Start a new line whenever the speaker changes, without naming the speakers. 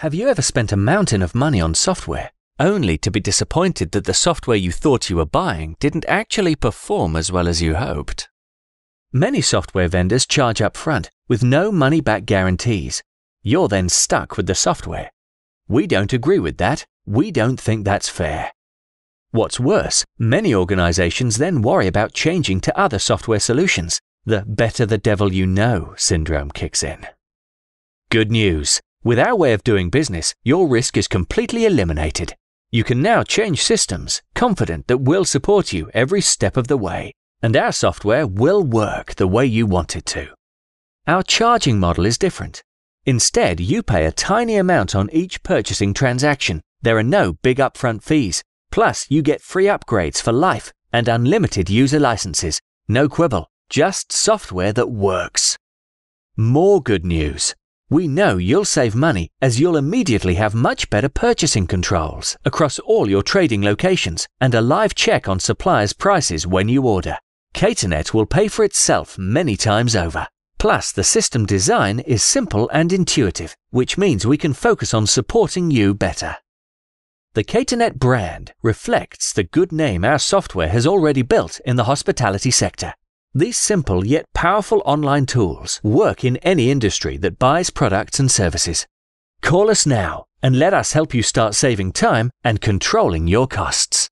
Have you ever spent a mountain of money on software, only to be disappointed that the software you thought you were buying didn't actually perform as well as you hoped? Many software vendors charge up front with no money back guarantees. You're then stuck with the software. We don't agree with that. We don't think that's fair. What's worse, many organizations then worry about changing to other software solutions. The better the devil you know syndrome kicks in. Good news. With our way of doing business, your risk is completely eliminated. You can now change systems, confident that we'll support you every step of the way, and our software will work the way you want it to. Our charging model is different. Instead, you pay a tiny amount on each purchasing transaction. There are no big upfront fees. Plus, you get free upgrades for life and unlimited user licenses. No quibble, just software that works. More good news. We know you'll save money as you'll immediately have much better purchasing controls across all your trading locations and a live check on suppliers' prices when you order. Caternet will pay for itself many times over. Plus, the system design is simple and intuitive, which means we can focus on supporting you better. The Caternet brand reflects the good name our software has already built in the hospitality sector these simple yet powerful online tools work in any industry that buys products and services. Call us now and let us help you start saving time and
controlling your costs.